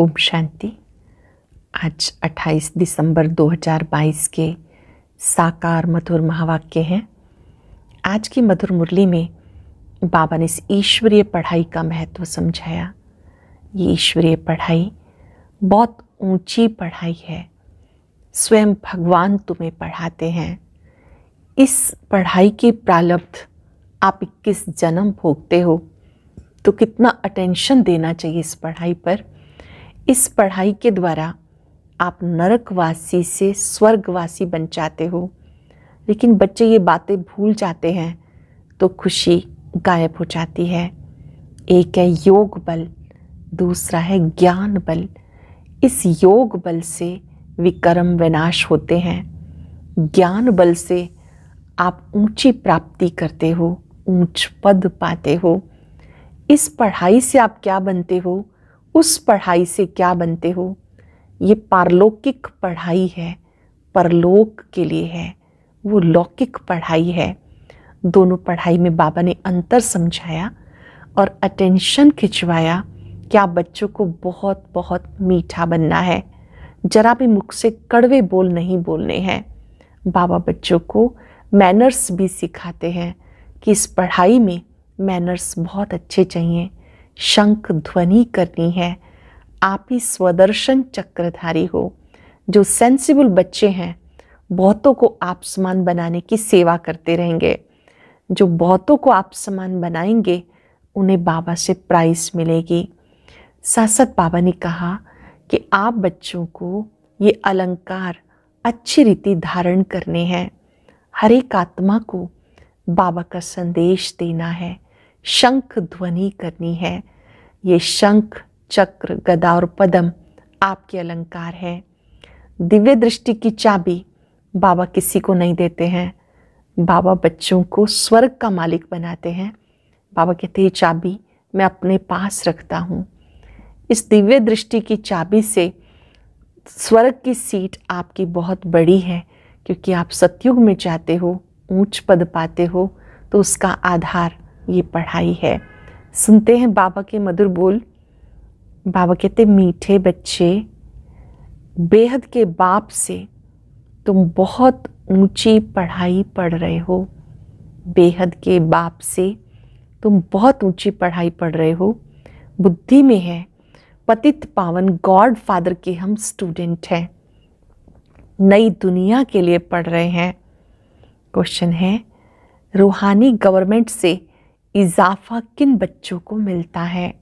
ओम शांति आज 28 दिसंबर 2022 के साकार मधुर महावाक्य हैं आज की मधुर मुरली में बाबा ने इस ईश्वरीय पढ़ाई का महत्व समझाया ये ईश्वरीय पढ़ाई बहुत ऊंची पढ़ाई है स्वयं भगवान तुम्हें पढ़ाते हैं इस पढ़ाई के प्रालब्ध आप इक्कीस जन्म भोगते हो तो कितना अटेंशन देना चाहिए इस पढ़ाई पर इस पढ़ाई के द्वारा आप नरकवासी से स्वर्गवासी बन जाते हो लेकिन बच्चे ये बातें भूल जाते हैं तो खुशी गायब हो जाती है एक है योग बल दूसरा है ज्ञान बल इस योग बल से विक्रम विनाश होते हैं ज्ञान बल से आप ऊंची प्राप्ति करते हो ऊंच पद पाते हो इस पढ़ाई से आप क्या बनते हो उस पढ़ाई से क्या बनते हो ये पारलौकिक पढ़ाई है परलोक के लिए है वो लौकिक पढ़ाई है दोनों पढ़ाई में बाबा ने अंतर समझाया और अटेंशन खिंचवाया कि आप बच्चों को बहुत बहुत मीठा बनना है जरा भी मुख से कड़वे बोल नहीं बोलने हैं बाबा बच्चों को मैनर्स भी सिखाते हैं कि इस पढ़ाई में मैनर्स बहुत अच्छे चाहिए शंख ध्वनि करनी है आप ही स्वदर्शन चक्रधारी हो जो सेंसिबल बच्चे हैं बहुतों को आप समान बनाने की सेवा करते रहेंगे जो बहुतों को आप समान बनाएंगे उन्हें बाबा से प्राइस मिलेगी सासत बाबा ने कहा कि आप बच्चों को ये अलंकार अच्छी रीति धारण करने हैं हर एक आत्मा को बाबा का संदेश देना है शंख ध्वनि करनी है ये शंख चक्र गदा और पदम आपके अलंकार है दिव्य दृष्टि की चाबी बाबा किसी को नहीं देते हैं बाबा बच्चों को स्वर्ग का मालिक बनाते हैं बाबा कहते ये चाबी मैं अपने पास रखता हूँ इस दिव्य दृष्टि की चाबी से स्वर्ग की सीट आपकी बहुत बड़ी है क्योंकि आप सतयुग में जाते हो ऊंच पद पाते हो तो उसका आधार ये पढ़ाई है सुनते हैं बाबा के मधुर बोल बाबा कहते मीठे बच्चे बेहद के बाप से तुम बहुत ऊंची पढ़ाई पढ़ रहे हो बेहद के बाप से तुम बहुत ऊंची पढ़ाई पढ़ रहे हो बुद्धि में है पतित पावन गॉड फादर के हम स्टूडेंट हैं नई दुनिया के लिए पढ़ रहे हैं क्वेश्चन है रूहानी गवर्नमेंट से इजाफा किन बच्चों को मिलता है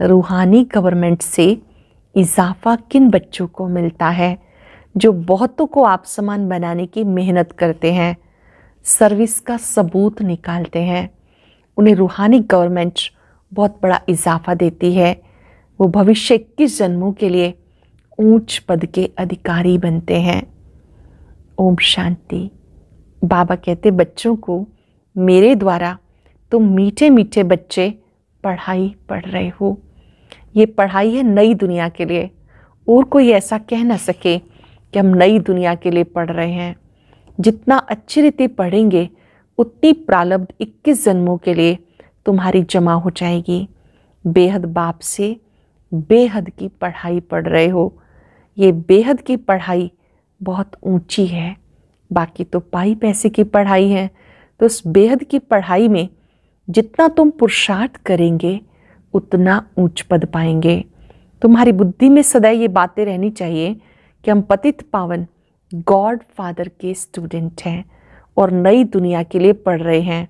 रूहानी गवर्नमेंट से इजाफा किन बच्चों को मिलता है जो बहुतों को आप समान बनाने की मेहनत करते हैं सर्विस का सबूत निकालते हैं उन्हें रूहानी गवर्नमेंट बहुत बड़ा इजाफा देती है वो भविष्य इक्कीस जन्मों के लिए ऊंच पद के अधिकारी बनते हैं ओम शांति बाबा कहते बच्चों को मेरे द्वारा तुम मीठे मीठे बच्चे पढ़ाई पढ़ रहे हो ये पढ़ाई है नई दुनिया के लिए और कोई ऐसा कह ना सके कि हम नई दुनिया के लिए पढ़ रहे हैं जितना अच्छी रीति पढ़ेंगे उतनी प्रालब्ध 21 जन्मों के लिए तुम्हारी जमा हो जाएगी बेहद बाप से बेहद की पढ़ाई पढ़ रहे हो ये बेहद की पढ़ाई बहुत ऊंची है बाकी तो पाई पैसे की पढ़ाई है तो उस बेहद की पढ़ाई में जितना तुम पुरुषार्थ करेंगे उतना ऊंच पद पाएंगे तुम्हारी बुद्धि में सदैव ये बातें रहनी चाहिए कि हम पतित पावन गॉड फादर के स्टूडेंट हैं और नई दुनिया के लिए पढ़ रहे हैं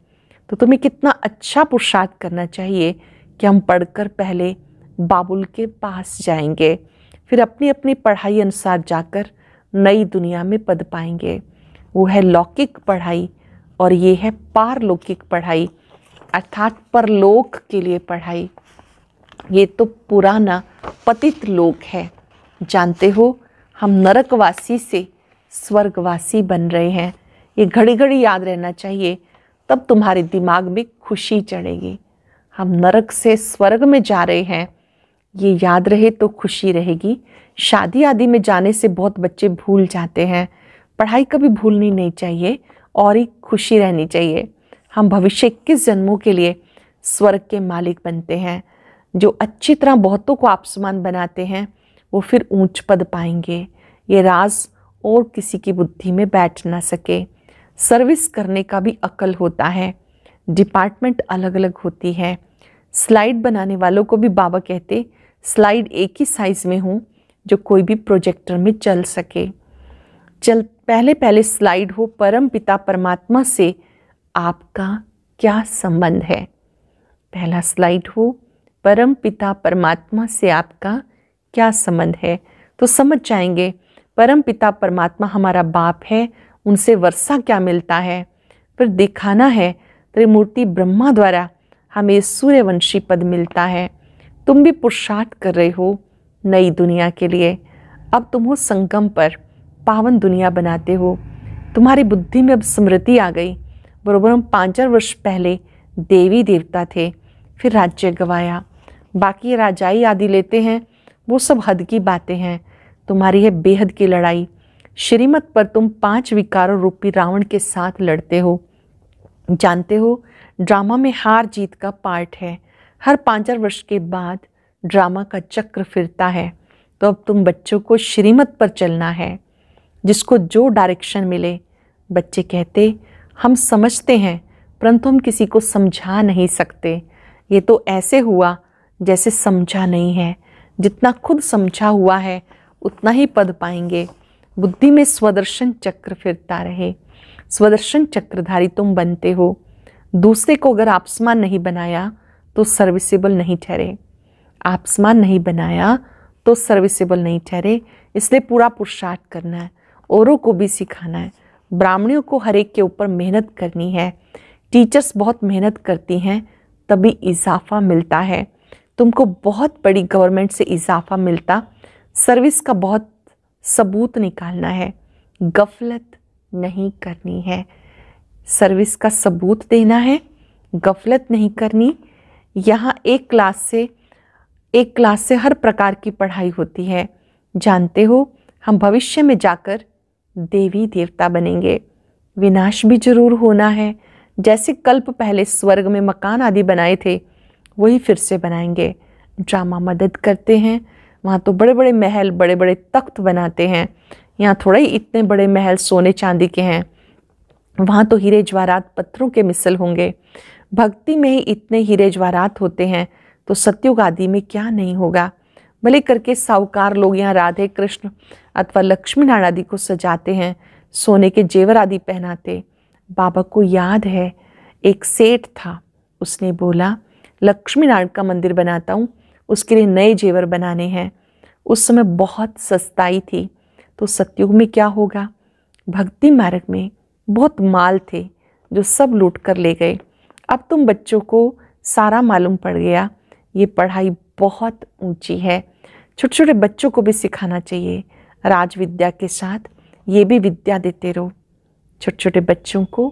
तो तुम्हें कितना अच्छा पुरुषार्थ करना चाहिए कि हम पढ़कर पहले बाबुल के पास जाएंगे फिर अपनी अपनी पढ़ाई अनुसार जाकर नई दुनिया में पद पाएंगे वो है लौकिक पढ़ाई और ये है पारलौकिक पढ़ाई अर्थात परलोक के लिए पढ़ाई ये तो पुराना पतित लोक है जानते हो हम नरकवासी से स्वर्गवासी बन रहे हैं ये घड़ी घड़ी याद रहना चाहिए तब तुम्हारे दिमाग में खुशी चढ़ेगी हम नरक से स्वर्ग में जा रहे हैं ये याद रहे तो खुशी रहेगी शादी आदि में जाने से बहुत बच्चे भूल जाते हैं पढ़ाई कभी भूलनी नहीं चाहिए और ही खुशी रहनी चाहिए हम भविष्य किस जन्मों के लिए स्वर्ग के मालिक बनते हैं जो अच्छी तरह बहुतों को आपसमान बनाते हैं वो फिर ऊंच पद पाएंगे ये राज और किसी की बुद्धि में बैठ ना सके सर्विस करने का भी अकल होता है डिपार्टमेंट अलग अलग होती है स्लाइड बनाने वालों को भी बाबा कहते स्लाइड एक ही साइज़ में हो जो कोई भी प्रोजेक्टर में चल सके चल पहले पहले स्लाइड हो परम पिता परमात्मा से आपका क्या संबंध है पहला स्लाइड हो परम पिता परमात्मा से आपका क्या संबंध है तो समझ जाएंगे परम पिता परमात्मा हमारा बाप है उनसे वर्षा क्या मिलता है फिर दिखाना है त्रिमूर्ति ब्रह्मा द्वारा हमें सूर्यवंशी पद मिलता है तुम भी पुरुषार्थ कर रहे हो नई दुनिया के लिए अब तुम हो संगम पर पावन दुनिया बनाते हो तुम्हारी बुद्धि में अब स्मृति आ गई बरोबर हम पाँच चार वर्ष पहले देवी देवता थे फिर राज्य गवाया बाकी राजाई आदि लेते हैं वो सब हद की बातें हैं तुम्हारी है बेहद की लड़ाई श्रीमत पर तुम पांच विकारों रूपी रावण के साथ लड़ते हो जानते हो ड्रामा में हार जीत का पार्ट है हर पाँच चार वर्ष के बाद ड्रामा का चक्र फिरता है तो अब तुम बच्चों को श्रीमत पर चलना है जिसको जो डायरेक्शन मिले बच्चे कहते हम समझते हैं परंतु हम किसी को समझा नहीं सकते ये तो ऐसे हुआ जैसे समझा नहीं है जितना खुद समझा हुआ है उतना ही पद पाएंगे बुद्धि में स्वदर्शन चक्र फिरता रहे स्वदर्शन चक्रधारी तुम बनते हो दूसरे को अगर आपसमान नहीं बनाया तो सर्विसेबल नहीं ठहरे आपसमान नहीं बनाया तो सर्विसेबल नहीं ठहरे इसलिए पूरा पुरुषार्थ करना है औरों को भी सिखाना है ब्राह्मणियों को हर एक के ऊपर मेहनत करनी है टीचर्स बहुत मेहनत करती हैं तभी इजाफा मिलता है तुमको बहुत बड़ी गवर्नमेंट से इजाफा मिलता सर्विस का बहुत सबूत निकालना है गफलत नहीं करनी है सर्विस का सबूत देना है गफलत नहीं करनी यहाँ एक क्लास से एक क्लास से हर प्रकार की पढ़ाई होती है जानते हो हम भविष्य में जाकर देवी देवता बनेंगे विनाश भी जरूर होना है जैसे कल्प पहले स्वर्ग में मकान आदि बनाए थे वही फिर से बनाएंगे ड्रामा मदद करते हैं वहाँ तो बड़े बड़े महल बड़े बड़े तख्त बनाते हैं यहाँ थोड़े ही इतने बड़े महल सोने चांदी के हैं वहाँ तो हीरे जवाहरात पत्थरों के मिसल होंगे भक्ति में ही इतने हीरे जवाहरात होते हैं तो सत्युग आदि में क्या नहीं होगा भले करके साहूकार लोग यहाँ राधे कृष्ण अथवा लक्ष्मी नारायण आदि को सजाते हैं सोने के जेवर आदि पहनाते बाबा को याद है एक सेठ था उसने बोला लक्ष्मी नारायण का मंदिर बनाता हूँ उसके लिए नए जेवर बनाने हैं उस समय बहुत सस्ताई थी तो सत्युग में क्या होगा भक्ति मार्ग में बहुत माल थे जो सब लूट कर ले गए अब तुम बच्चों को सारा मालूम पड़ गया ये पढ़ाई बहुत ऊंची है छोटे छोटे बच्चों को भी सिखाना चाहिए राज विद्या के साथ ये भी विद्या देते रहो छोटे छोटे बच्चों को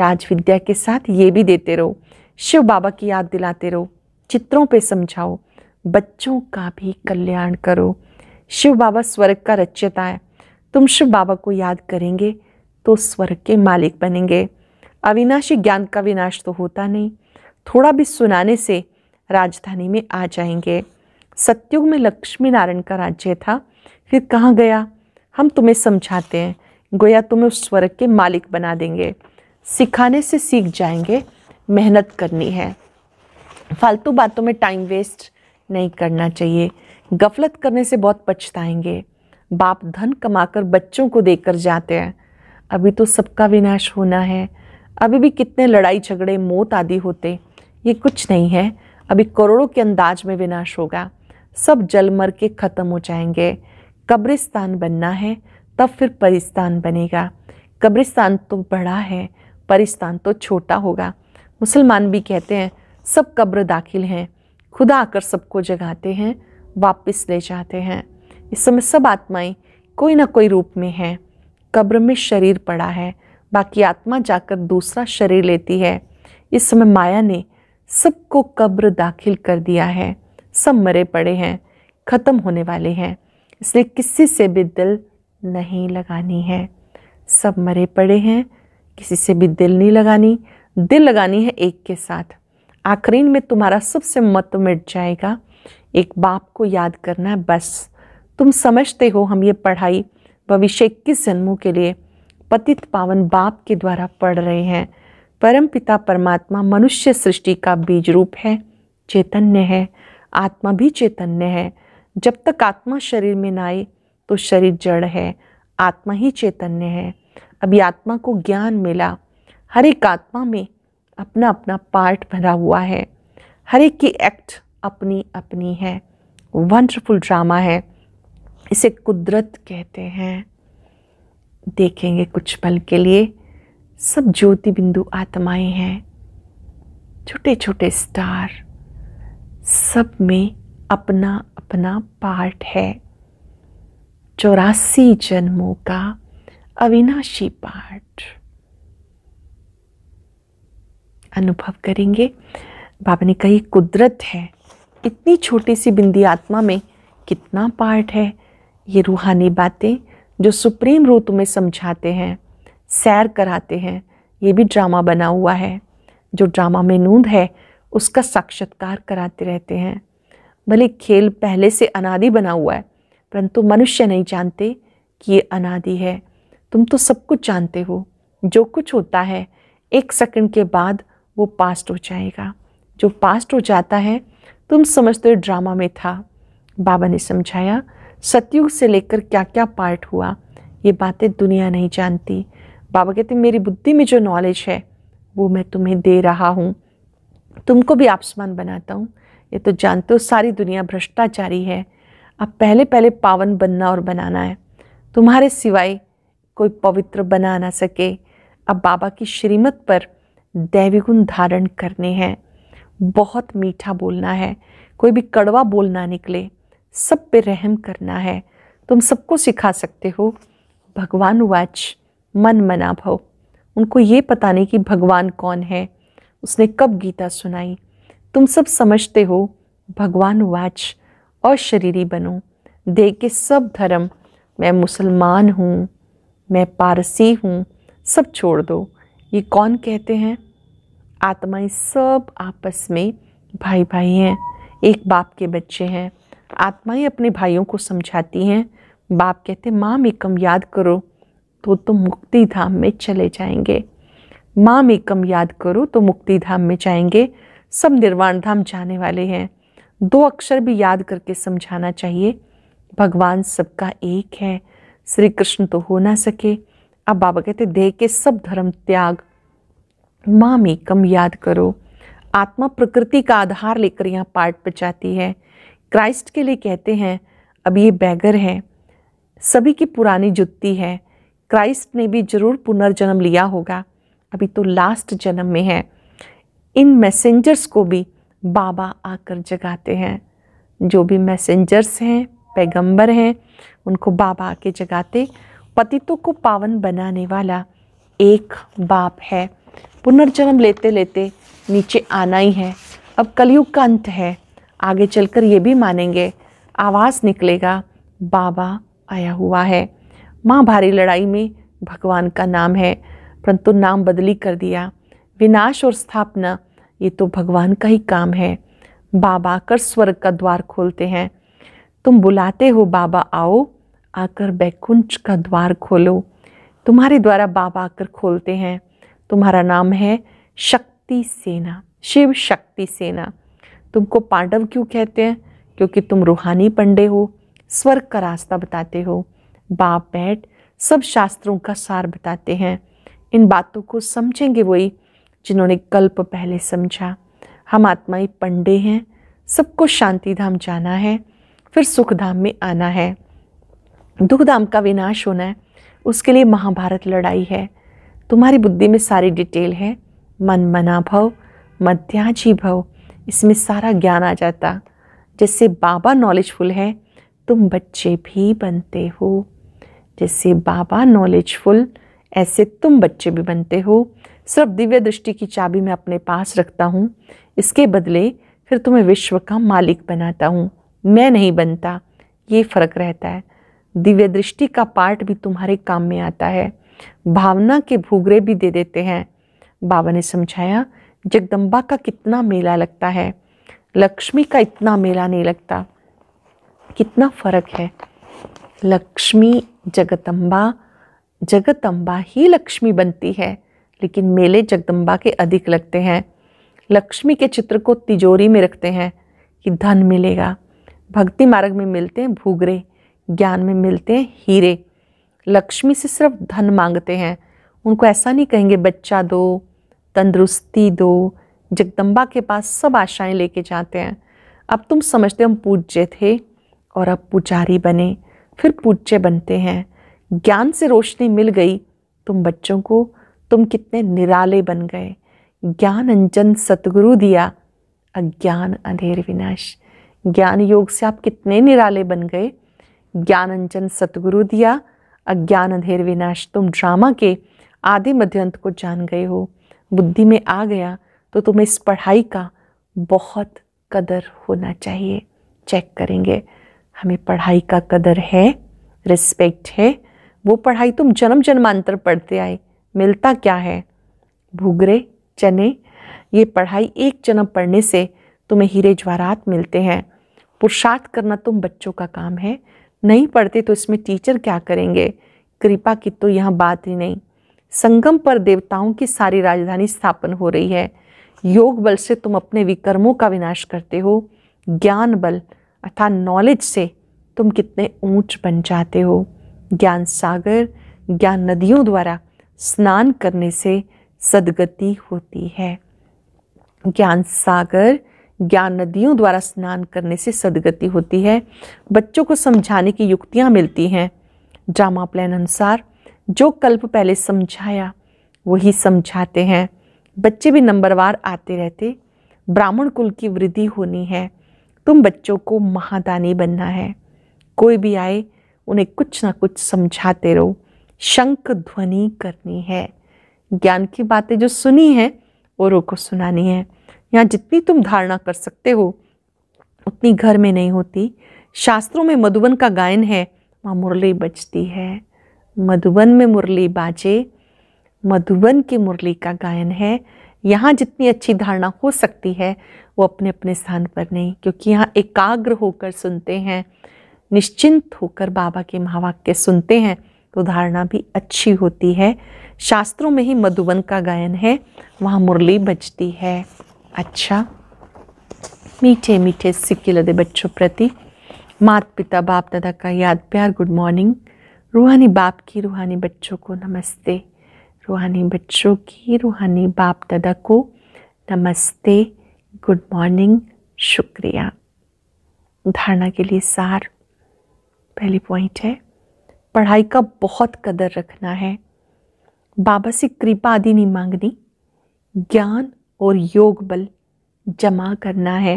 राज विद्या के साथ ये भी देते रहो शिव बाबा की याद दिलाते रहो चित्रों पे समझाओ बच्चों का भी कल्याण करो शिव बाबा स्वर्ग का रचयता है तुम शिव बाबा को याद करेंगे तो स्वर्ग के मालिक बनेंगे अविनाशी ज्ञान का विनाश तो होता नहीं थोड़ा भी सुनाने से राजधानी में आ जाएंगे सत्युग में लक्ष्मी नारायण का राज्य था फिर कहाँ गया हम तुम्हें समझाते हैं गोया तुम्हें उस स्वर्ग के मालिक बना देंगे सिखाने से सीख जाएंगे मेहनत करनी है फालतू बातों में टाइम वेस्ट नहीं करना चाहिए गफलत करने से बहुत पछताएंगे बाप धन कमाकर बच्चों को देकर जाते हैं अभी तो सबका विनाश होना है अभी भी कितने लड़ाई झगड़े मौत आदि होते ये कुछ नहीं है अभी करोड़ों के अंदाज में विनाश होगा सब जल मर के ख़त्म हो जाएंगे कब्रिस्तान बनना है तब फिर परिस्तान बनेगा कब्रिस्तान तो बड़ा है परिस्तान तो छोटा होगा मुसलमान भी कहते हैं सब कब्र दाखिल हैं खुदा आकर सबको जगाते हैं वापस ले जाते हैं इस समय सब आत्माएं कोई ना कोई रूप में हैं कब्र में शरीर पड़ा है बाकी आत्मा जाकर दूसरा शरीर लेती है इस समय माया ने सबको कब्र दाखिल कर दिया है सब मरे पड़े हैं ख़त्म होने वाले हैं इसलिए किसी से भी दिल नहीं लगानी है सब मरे पड़े हैं किसी से भी दिल नहीं लगानी दिल लगानी है एक के साथ आखरीन में तुम्हारा सबसे मत मिट जाएगा एक बाप को याद करना है बस तुम समझते हो हम ये पढ़ाई भविष्य इक्कीस जन्मों के लिए पतित पावन बाप के द्वारा पढ़ रहे हैं परमपिता परमात्मा मनुष्य सृष्टि का बीज रूप है चैतन्य है आत्मा भी चैतन्य है जब तक आत्मा शरीर में ना आए तो शरीर जड़ है आत्मा ही चैतन्य है अभी आत्मा को ज्ञान मिला हर एक आत्मा में अपना अपना पार्ट भरा हुआ है हर एक की एक्ट अपनी अपनी है वंडरफुल ड्रामा है इसे कुदरत कहते हैं देखेंगे कुछ पल के लिए सब ज्योति बिंदु आत्माएं हैं छोटे छोटे स्टार सब में अपना अपना पार्ट है चौरासी जन्मों का अविनाशी पार्ट अनुभव करेंगे बाबा ने कही कुदरत है इतनी छोटी सी बिंदी आत्मा में कितना पार्ट है ये रूहानी बातें जो सुप्रीम रू में समझाते हैं सैर कराते हैं ये भी ड्रामा बना हुआ है जो ड्रामा में नूंद है उसका साक्षात्कार कराते रहते हैं भले खेल पहले से अनादि बना हुआ है परंतु मनुष्य नहीं जानते कि ये अनादि है तुम तो सब कुछ जानते हो जो कुछ होता है एक सेकंड के बाद वो पास्ट हो जाएगा जो पास्ट हो जाता है तुम समझते हो ड्रामा में था बाबा ने समझाया सतयुग से लेकर क्या क्या पार्ट हुआ ये बातें दुनिया नहीं जानती बाबा कहते मेरी बुद्धि में जो नॉलेज है वो मैं तुम्हें दे रहा हूँ तुमको भी आपसमान बनाता हूँ ये तो जानते हो सारी दुनिया भ्रष्टाचारी है अब पहले पहले पावन बनना और बनाना है तुम्हारे सिवाय कोई पवित्र बना ना सके अब बाबा की श्रीमत पर दैवी गुण धारण करने हैं बहुत मीठा बोलना है कोई भी कड़वा बोलना निकले सब पे रहम करना है तुम सबको सिखा सकते हो भगवान वाच मन मना भव उनको ये पता नहीं कि भगवान कौन है उसने कब गीता सुनाई तुम सब समझते हो भगवान वाच और शरीरी बनो दे के सब धर्म मैं मुसलमान हूँ मैं पारसी हूँ सब छोड़ दो ये कौन कहते हैं आत्माएं सब आपस में भाई भाई हैं एक बाप के बच्चे हैं आत्माएं अपने भाइयों को समझाती हैं बाप कहते माँ मेकम याद करो तो तुम मुक्ति धाम में चले जाएंगे माम एकम याद करो तो मुक्ति धाम में जाएंगे सब निर्वाण धाम जाने वाले हैं दो अक्षर भी याद करके समझाना चाहिए भगवान सबका एक है श्री कृष्ण तो हो ना सके अब बाबा कहते देह के सब धर्म त्याग माम एकम याद करो आत्मा प्रकृति का आधार लेकर यहाँ पाठ बचाती है क्राइस्ट के लिए कहते हैं अब ये बैगर है सभी की पुरानी जुत्ती है क्राइस्ट ने भी जरूर पुनर्जन्म लिया होगा अभी तो लास्ट जन्म में है इन मैसेंजर्स को भी बाबा आकर जगाते हैं जो भी मैसेंजर्स हैं पैगंबर हैं उनको बाबा आके जगाते पतितों को पावन बनाने वाला एक बाप है पुनर्जन्म लेते लेते नीचे आना ही है अब कलयुग का अंत है आगे चलकर ये भी मानेंगे आवाज़ निकलेगा बाबा आया हुआ है माँ भारी लड़ाई में भगवान का नाम है परंतु नाम बदली कर दिया विनाश और स्थापना ये तो भगवान का ही काम है बाबा आकर स्वर्ग का द्वार खोलते हैं तुम बुलाते हो बाबा आओ आकर बैकुंठ का द्वार खोलो तुम्हारे द्वारा बाबा आकर खोलते हैं तुम्हारा नाम है शक्ति सेना शिव शक्ति सेना तुमको पांडव क्यों कहते हैं क्योंकि तुम रूहानी पंडे हो स्वर्ग का रास्ता बताते हो बाप बैठ सब शास्त्रों का सार बताते हैं इन बातों को समझेंगे वही जिन्होंने कल्प पहले समझा हम आत्माई पंडे हैं सबको शांति धाम जाना है फिर सुख धाम में आना है दुख धाम का विनाश होना है उसके लिए महाभारत लड़ाई है तुम्हारी बुद्धि में सारी डिटेल है मन मना भव मध्याजी भव इसमें सारा ज्ञान आ जाता जैसे बाबा नॉलेजफुल है तुम बच्चे भी बनते हो जैसे बाबा नॉलेजफुल ऐसे तुम बच्चे भी बनते हो सिर्फ दिव्य दृष्टि की चाबी मैं अपने पास रखता हूँ इसके बदले फिर तुम्हें विश्व का मालिक बनाता हूँ मैं नहीं बनता ये फ़र्क रहता है दिव्य दृष्टि का पार्ट भी तुम्हारे काम में आता है भावना के भूगरे भी दे देते हैं बाबा ने समझाया जगदम्बा का कितना मेला लगता है लक्ष्मी का इतना मेला नहीं लगता कितना फ़र्क है लक्ष्मी जगदम्बा जगतम्बा ही लक्ष्मी बनती है लेकिन मेले जगदम्बा के अधिक लगते हैं लक्ष्मी के चित्र को तिजोरी में रखते हैं कि धन मिलेगा भक्ति मार्ग में मिलते हैं भूगरे ज्ञान में मिलते हैं हीरे लक्ष्मी से सिर्फ धन मांगते हैं उनको ऐसा नहीं कहेंगे बच्चा दो तंदुरुस्ती दो जगदम्बा के पास सब आशाएं लेके जाते हैं अब तुम समझते हम पूज्य थे और अब पुजारी बने फिर पूज्य बनते हैं ज्ञान से रोशनी मिल गई तुम बच्चों को तुम कितने निराले बन गए ज्ञान अंजन सतगुरु दिया अज्ञान अधेर विनाश ज्ञान योग से आप कितने निराले बन गए ज्ञान अंजन सतगुरु दिया अज्ञान अधेर विनाश तुम ड्रामा के आधे मध्यंत को जान गए हो बुद्धि में आ गया तो तुम्हें इस पढ़ाई का बहुत कदर होना चाहिए चेक करेंगे हमें पढ़ाई का कदर है रिस्पेक्ट है वो पढ़ाई तुम जन्म जन्मांतर पढ़ते आए मिलता क्या है भूगरे चने ये पढ़ाई एक जन्म पढ़ने से तुम्हें हीरे ज्वारात मिलते हैं पुरुषार्थ करना तुम बच्चों का काम है नहीं पढ़ते तो इसमें टीचर क्या करेंगे कृपा की तो यहाँ बात ही नहीं संगम पर देवताओं की सारी राजधानी स्थापन हो रही है योग बल से तुम अपने विकर्मों का विनाश करते हो ज्ञान बल अर्थात नॉलेज से तुम कितने ऊंच बन जाते हो ज्ञान सागर ज्ञान नदियों द्वारा स्नान करने से सदगति होती है ज्ञान सागर ज्ञान नदियों द्वारा स्नान करने से सदगति होती है बच्चों को समझाने की युक्तियाँ मिलती हैं ड्रामा प्लान अनुसार जो कल्प पहले समझाया वही समझाते हैं बच्चे भी नंबरवार आते रहते ब्राह्मण कुल की वृद्धि होनी है तुम बच्चों को महादानी बनना है कोई भी आए उन्हें कुछ ना कुछ समझाते रहो शंख ध्वनि करनी है ज्ञान की बातें जो सुनी हैं औरों को सुनानी है यहाँ जितनी तुम धारणा कर सकते हो उतनी घर में नहीं होती शास्त्रों में मधुबन का गायन है वहाँ मुरली बजती है मधुबन में मुरली बाजे मधुबन की मुरली का गायन है यहाँ जितनी अच्छी धारणा हो सकती है वो अपने अपने स्थान पर नहीं क्योंकि यहाँ एकाग्र होकर सुनते हैं निश्चिंत होकर बाबा के महावाक्य सुनते हैं तो धारणा भी अच्छी होती है शास्त्रों में ही मधुबन का गायन है वहाँ मुरली बजती है अच्छा मीठे मीठे सिक्के लदे बच्चों प्रति मात पिता बाप दादा का याद प्यार गुड मॉर्निंग रूहानी बाप की रूहानी बच्चों को नमस्ते रूहानी बच्चों की रूहानी बाप दादा को नमस्ते गुड मॉर्निंग शुक्रिया धारणा के लिए सार पहली पॉइंट है पढ़ाई का बहुत कदर रखना है बाबा से कृपा आदि नहीं मांगनी ज्ञान और योग बल जमा करना है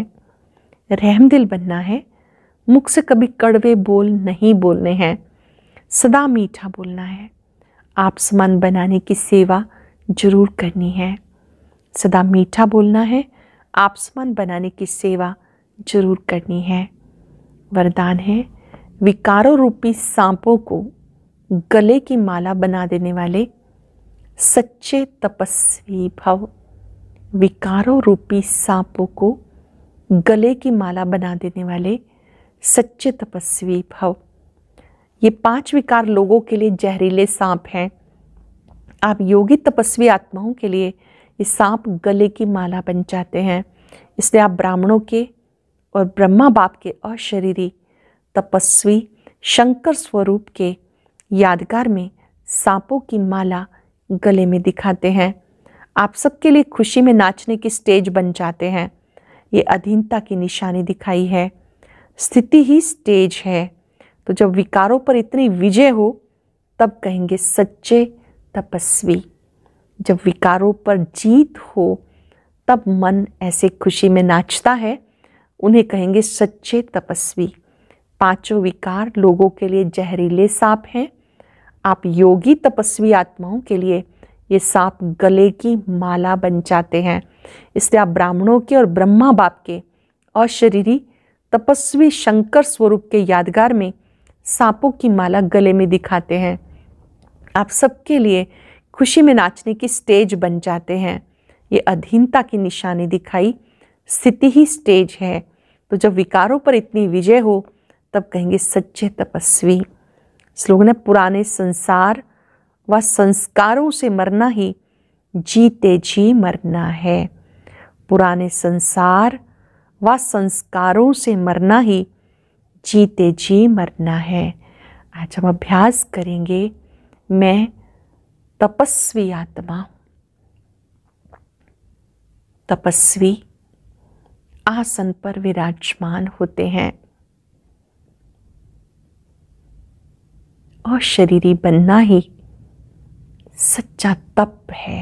रहमदिल बनना है मुख से कभी कड़वे बोल नहीं बोलने हैं सदा मीठा बोलना है आपसमंद बनाने की सेवा जरूर करनी है सदा मीठा बोलना है आपसमंद बनाने की सेवा जरूर करनी है वरदान है विकारों रूपी सांपों को गले की माला बना देने वाले सच्चे तपस्वी भव विकारों रूपी सांपों को गले की माला बना देने वाले सच्चे तपस्वी भव ये पांच विकार लोगों के लिए जहरीले सांप हैं आप योगी तपस्वी आत्माओं के लिए ये सांप गले की माला बन जाते हैं इसलिए आप ब्राह्मणों के और ब्रह्मा बाप के अशरीरी तपस्वी शंकर स्वरूप के यादगार में सांपों की माला गले में दिखाते हैं आप सबके लिए खुशी में नाचने की स्टेज बन जाते हैं ये अधीनता की निशानी दिखाई है स्थिति ही स्टेज है तो जब विकारों पर इतनी विजय हो तब कहेंगे सच्चे तपस्वी जब विकारों पर जीत हो तब मन ऐसे खुशी में नाचता है उन्हें कहेंगे सच्चे तपस्वी पांचों विकार लोगों के लिए जहरीले सांप हैं आप योगी तपस्वी आत्माओं के लिए ये सांप गले की माला बन जाते हैं इसलिए आप ब्राह्मणों के और ब्रह्मा बाप के अशरीरी तपस्वी शंकर स्वरूप के यादगार में सांपों की माला गले में दिखाते हैं आप सबके लिए खुशी में नाचने की स्टेज बन जाते हैं ये अधीनता की निशानी दिखाई स्थिति ही स्टेज है तो जब विकारों पर इतनी विजय हो तब कहेंगे सच्चे तपस्वी स्लोगन ने पुराने संसार व संस्कारों से मरना ही जीते जी मरना है पुराने संसार व संस्कारों से मरना ही जीते जी मरना है आज हम अभ्यास करेंगे मैं तपस्वी आत्मा तपस्वी आसन पर विराजमान होते हैं और शरीरी बनना ही सच्चा तप है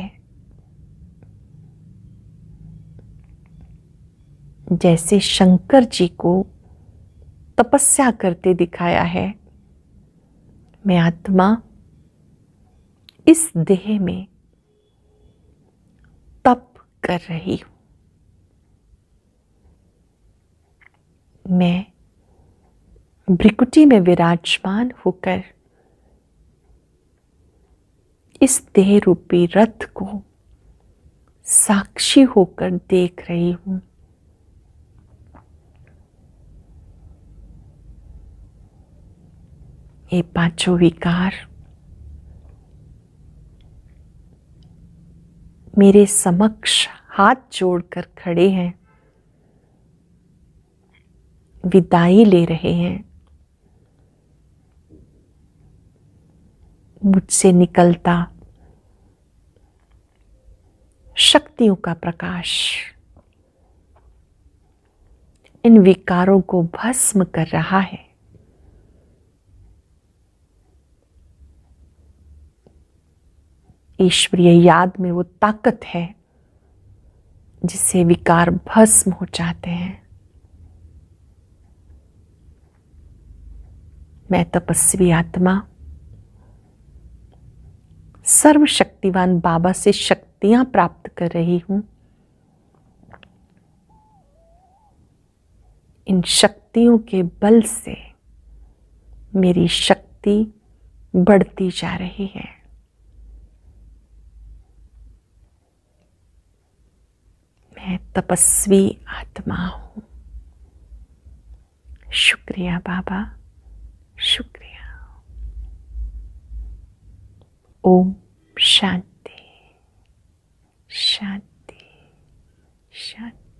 जैसे शंकर जी को तपस्या करते दिखाया है मैं आत्मा इस देह में तप कर रही हूं मैं भ्रिकुटी में विराजमान होकर इस देह रूपी रथ को साक्षी होकर देख रही हूं ये पांचों विकार मेरे समक्ष हाथ जोड़कर खड़े हैं विदाई ले रहे हैं मुझसे निकलता शक्तियों का प्रकाश इन विकारों को भस्म कर रहा है ईश्वरीय याद में वो ताकत है जिससे विकार भस्म हो जाते हैं मैं तपस्वी आत्मा सर्वशक्तिवान बाबा से शक्तियां प्राप्त कर रही हूं इन शक्तियों के बल से मेरी शक्ति बढ़ती जा रही है मैं तपस्वी आत्मा हूँ शुक्रिया बाबा शुक्रिया ओम शांति शांति शांति